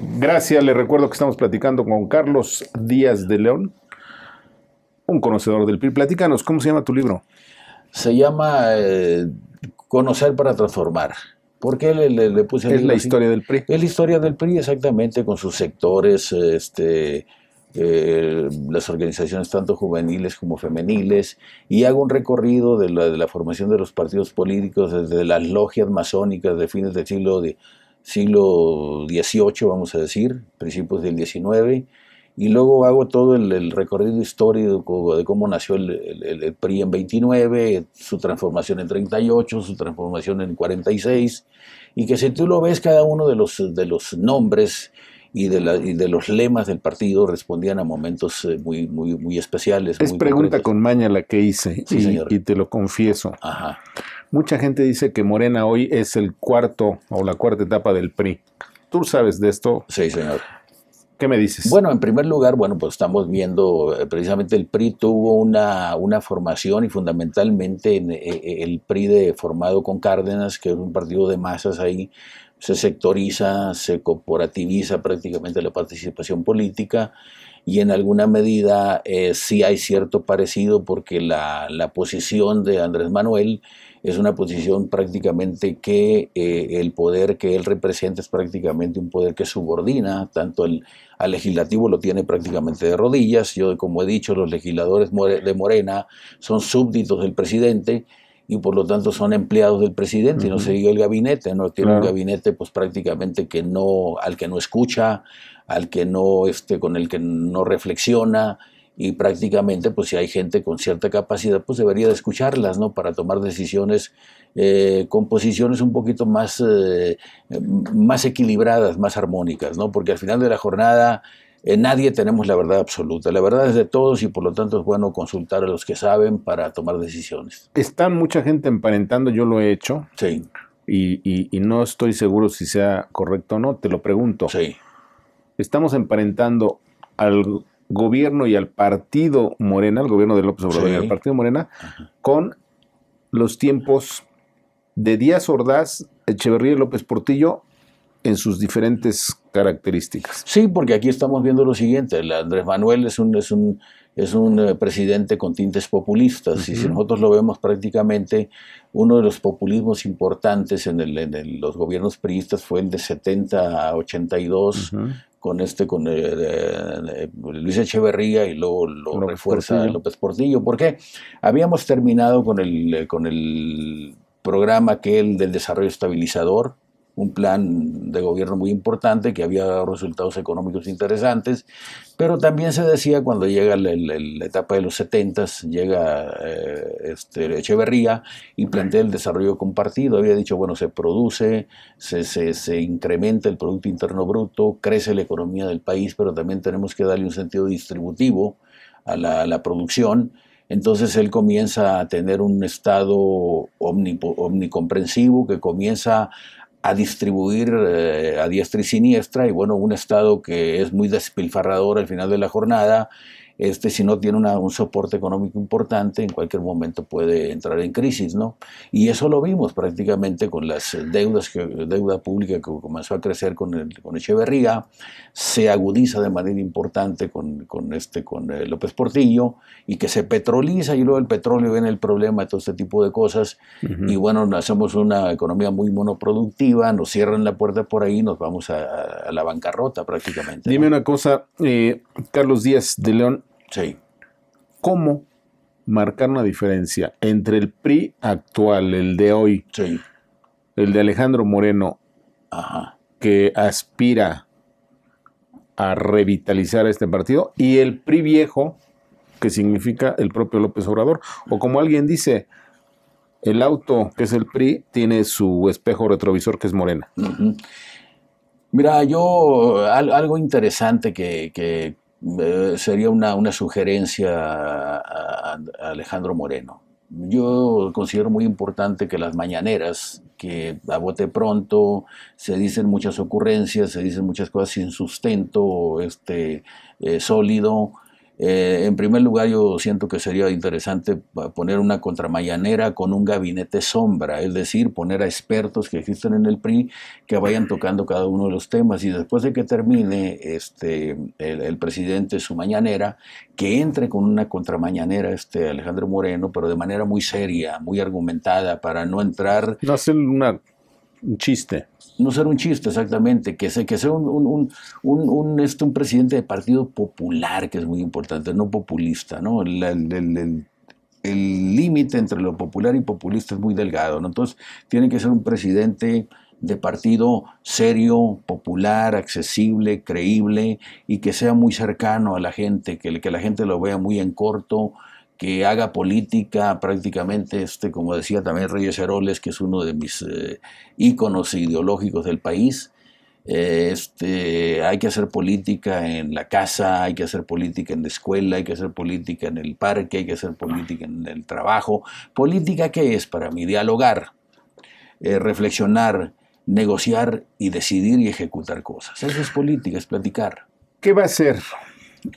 Gracias, le recuerdo que estamos platicando con Carlos Díaz de León, un conocedor del PRI. Platícanos, ¿cómo se llama tu libro? Se llama eh, Conocer para Transformar. ¿Por qué le, le, puse el Es la historia del PRI. Es la historia del PRI, exactamente, con sus sectores, este, eh, las organizaciones tanto juveniles como femeniles, y hago un recorrido de la, formación de los partidos políticos desde las logias masónicas de fines del siglo de siglo XVIII, vamos a decir, principios del XIX, y luego hago todo el, recorrido histórico de cómo nació el, PRI en 29, su transformación en 38, su transformación en 46, y que si tú lo ves cada uno de los, de los nombres, y de, los lemas del partido respondían a momentos eh, muy, muy, muy especiales. Es pregunta con maña la que hice y, te lo confieso. Mucha gente dice que Morena hoy es el cuarto o la cuarta etapa del PRI. ¿Tú sabes de esto? Sí, señor. ¿Qué me dices? Bueno, en primer lugar, bueno, pues estamos viendo, eh, precisamente el PRI tuvo una, una formación y fundamentalmente eh, el PRI de, formado con Cárdenas, que es un partido de masas ahí, se sectoriza, se corporativiza prácticamente la participación política y en alguna medida eh, sí hay cierto parecido porque la, posición de Andrés Manuel es una posición prácticamente que eh, el poder que él representa es prácticamente un poder que subordina, tanto el, al legislativo lo tiene prácticamente de rodillas, yo como he dicho, los legisladores de Morena son súbditos del presidente, y por lo tanto son empleados del presidente y no se diga el gabinete, no tiene un gabinete pues prácticamente que no al que no escucha, al que no este con el que no reflexiona y prácticamente pues si hay gente con cierta capacidad pues debería de escucharlas no para tomar decisiones eh, con posiciones un poquito más eh, más equilibradas más armónicas no porque al final de la jornada en eh, nadie tenemos la verdad absoluta. La verdad es de todos y por lo tanto es bueno consultar a los que saben para tomar decisiones. Está mucha gente emparentando, yo lo he hecho. Sí. Y, no estoy seguro si sea correcto o no, te lo pregunto. Sí. Estamos emparentando al gobierno y al partido Morena, al gobierno de López Obrador y al partido Morena, con los tiempos de Díaz Ordaz, Echeverría y López Portillo en sus diferentes características. Sí, porque aquí estamos viendo lo siguiente, Andrés Manuel es un, es un, es un eh, presidente con tintes populistas y si nosotros lo vemos prácticamente, uno de los populismos importantes en, los gobiernos priistas fue el de 70 a 82. Con este, con eh, Luis Echeverría y luego lo refuerza López Portillo. ¿Por qué? Habíamos terminado con el, eh, con el programa que el del desarrollo estabilizador, un plan de gobierno muy importante que había dado resultados económicos interesantes, pero también se decía cuando llega la, etapa de los 70, llega eh, este, Echeverría y plantea el desarrollo compartido, había dicho, bueno, se produce, se, incrementa el Producto Interno Bruto, crece la economía del país, pero también tenemos que darle un sentido distributivo a la, la producción. Entonces él comienza a tener un estado omnicomprensivo que comienza a distribuir eh, a diestra y siniestra y bueno, un Estado que es muy despilfarrador al final de la jornada este, si no tiene un soporte económico importante, en cualquier momento puede entrar en crisis, ¿no? Y eso lo vimos prácticamente con las eh, deudas, que, deuda pública que comenzó a crecer con, el, con Echeverría, se agudiza de manera importante con, este, con eh, López Portillo, y que se petroliza, y luego el petróleo viene el problema, todo este tipo de cosas, y bueno, hacemos una economía muy monoproductiva, nos cierran la puerta por ahí, nos vamos a, la bancarrota prácticamente. Dime una cosa, eh, Carlos Díaz de León, Sí. ¿Cómo marcar una diferencia entre el PRI actual, el de hoy, el de Alejandro Moreno, que aspira a revitalizar este partido, y el PRI viejo, que significa el propio López Obrador? O como alguien dice, el auto, que es el PRI, tiene su espejo retrovisor, que es Morena. Mira, yo, algo interesante que eh, sería una, sugerencia a, Alejandro Moreno. Yo considero muy importante que las mañaneras, que a bote pronto se dicen muchas ocurrencias, se dicen muchas cosas sin sustento este, eh, sólido, eh, en primer lugar, yo siento que sería interesante poner una contramañanera con un gabinete sombra, es decir, poner a expertos que existen en el PRI que vayan tocando cada uno de los temas y después de que termine este, el, presidente su mañanera, que entre con una contramañanera este Alejandro Moreno, pero de manera muy seria, muy argumentada, para no entrar... No hacer una un chiste. No ser un chiste, exactamente. Que, que sea un, este, un presidente de partido popular, que es muy importante, no populista, ¿no? el, límite entre lo popular y populista es muy delgado. Entonces, tiene que ser un presidente de partido serio, popular, accesible, creíble y que sea muy cercano a la gente, que, que la gente lo vea muy en corto que haga política prácticamente, este, como decía también Reyes Heroles, que es uno de mis iconos eh, íconos ideológicos del país, eh, este, hay que hacer política en la casa, hay que hacer política en la escuela, hay que hacer política en el parque, hay que hacer política en el trabajo. ¿Política qué es para mí? Dialogar, eh, reflexionar, negociar y decidir y ejecutar cosas. Eso es política, es platicar. ¿Qué va a hacer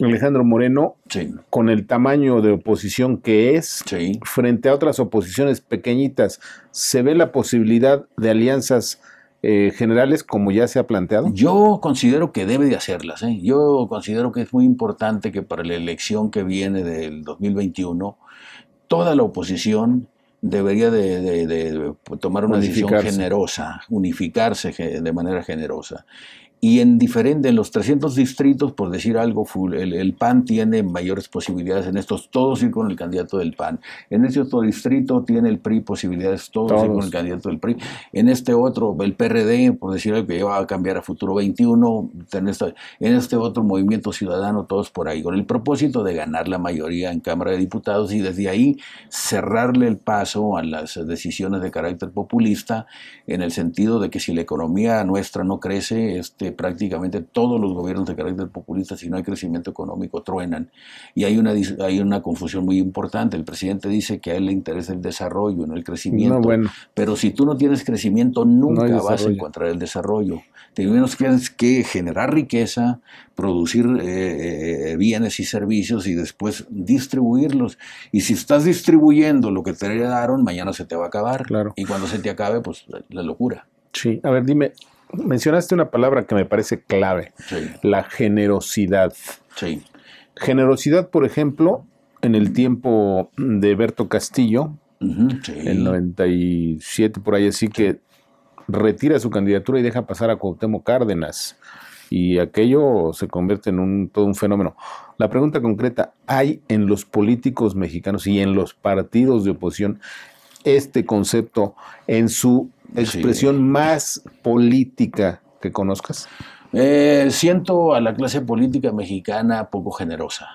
Alejandro Moreno, con el tamaño de oposición que es, frente a otras oposiciones pequeñitas, ¿se ve la posibilidad de alianzas eh, generales como ya se ha planteado? Yo considero que debe de hacerlas. ¿eh? Yo considero que es muy importante que para la elección que viene del 2021, toda la oposición debería de tomar una decisión generosa, unificarse de manera generosa y en diferente, en los 300 distritos, por decir algo, el, el, PAN tiene mayores posibilidades en estos, todos ir con el candidato del PAN. En este otro distrito tiene el PRI posibilidades, todos, ir con el candidato del PRI. En este otro, el PRD, por decir algo, que va a cambiar a Futuro 21. En este, en este otro Movimiento Ciudadano, todos por ahí, con el propósito de ganar la mayoría en Cámara de Diputados y desde ahí cerrarle el paso a las decisiones de carácter populista, en el sentido de que si la economía nuestra no crece, este prácticamente todos los gobiernos de carácter populista, si no hay crecimiento económico, truenan. Y hay una, hay una confusión muy importante. El presidente dice que a él le interesa el desarrollo, no el crecimiento. Pero si tú no tienes crecimiento, nunca vas a encontrar el desarrollo. tienes que generar riqueza, producir eh, eh, bienes y servicios y después distribuirlos. Y si estás distribuyendo lo que te heredaron, mañana se te va a acabar. Claro. Y cuando se te acabe, pues la, la locura. Sí, a ver, dime, mencionaste una palabra que me parece clave, la generosidad. Generosidad, por ejemplo, en el tiempo de Berto Castillo, en el 97, por ahí así, que retira su candidatura y deja pasar a Cuauhtémoc Cárdenas. Y aquello se convierte en un, todo un fenómeno. La pregunta concreta, ¿hay en los políticos mexicanos y en los partidos de oposición este concepto en su expresión más política que conozcas? Eh, siento a la clase política mexicana poco generosa,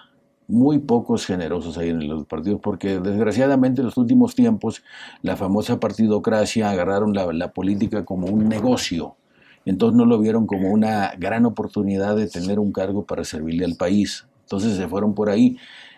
muy pocos generosos ahí en los partidos, porque desgraciadamente en los últimos tiempos la famosa partidocracia agarraron la, la política como un negocio. Entonces no lo vieron como una gran oportunidad de tener un cargo para servirle al país. Entonces se fueron por ahí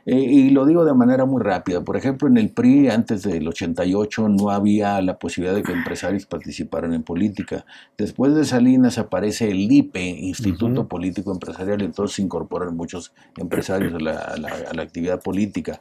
y lo digo de manera muy rápida. Por ejemplo, en el PRI, antes del 88, no había la posibilidad de que empresarios participaran en política. Después de Salinas aparece el IPE, Instituto Político Empresarial, y entonces se incorporan muchos empresarios a la, actividad política.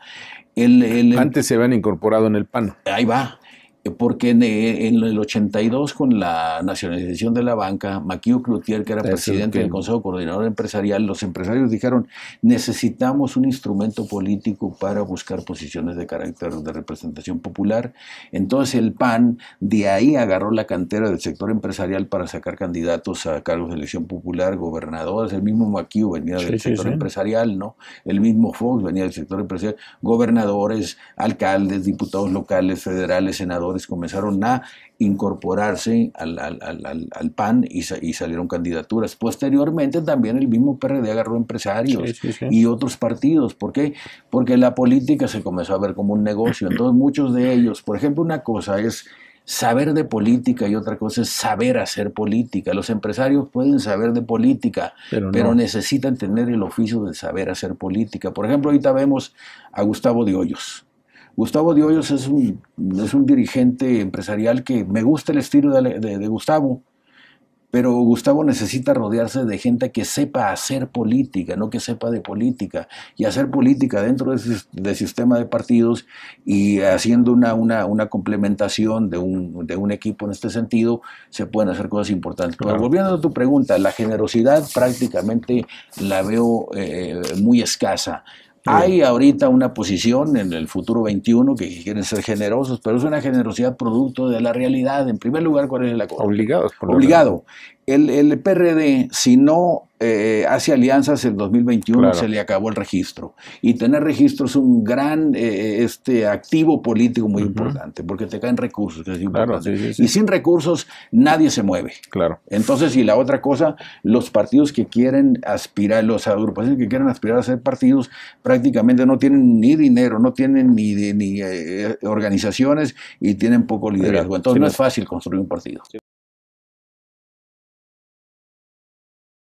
Antes se habían incorporado en el PAN. Ahí va. Eh, porque en, eh, el 82, con la nacionalización de la banca, Maquio Cloutier, que era presidente del Consejo Coordinador Empresarial, los empresarios dijeron, necesitamos un instrumento político para buscar posiciones de carácter de representación popular. Entonces el PAN de ahí agarró la cantera del sector empresarial para sacar candidatos a cargos de elección popular, gobernadores. El mismo Maquio venía del sector empresarial, ¿no? El mismo Fox venía del sector empresarial, gobernadores, alcaldes, diputados locales, federales, senadores comenzaron a incorporarse al, al, al, PAN y, y, salieron candidaturas. Posteriormente también el mismo PRD agarró empresarios y otros partidos. ¿Por qué? Porque la política se comenzó a ver como un negocio. Entonces muchos de ellos, por ejemplo, una cosa es saber de política y otra cosa es saber hacer política. Los empresarios pueden saber de política, pero, necesitan tener el oficio de saber hacer política. Por ejemplo, ahorita vemos a Gustavo de Hoyos. Gustavo Diollos es un, es un dirigente empresarial que me gusta el estilo de, Gustavo, pero Gustavo necesita rodearse de gente que sepa hacer política, no que sepa de política, y hacer política dentro del de sistema de partidos y haciendo una, una, complementación de un, equipo en este sentido, se pueden hacer cosas importantes. volviendo a tu pregunta, la generosidad prácticamente la veo eh, muy escasa. Hay ahorita una posición en el futuro 21 que quieren ser generosos, pero es una generosidad producto de la realidad. En primer lugar, ¿cuál es la cosa? Obligados. Por Obligado el, PRD, si no eh, hace alianzas en 2021, se le acabó el registro. Y tener registro es un gran eh, este, activo político muy importante, porque te caen recursos, que es importante. Y sin recursos nadie se mueve. Claro. Entonces, y la otra cosa, los partidos que quieren aspirar, los agrupaciones que quieren aspirar a ser partidos, prácticamente no tienen ni dinero, no tienen ni, ni eh, organizaciones y tienen poco liderazgo. Entonces, no es fácil construir un partido.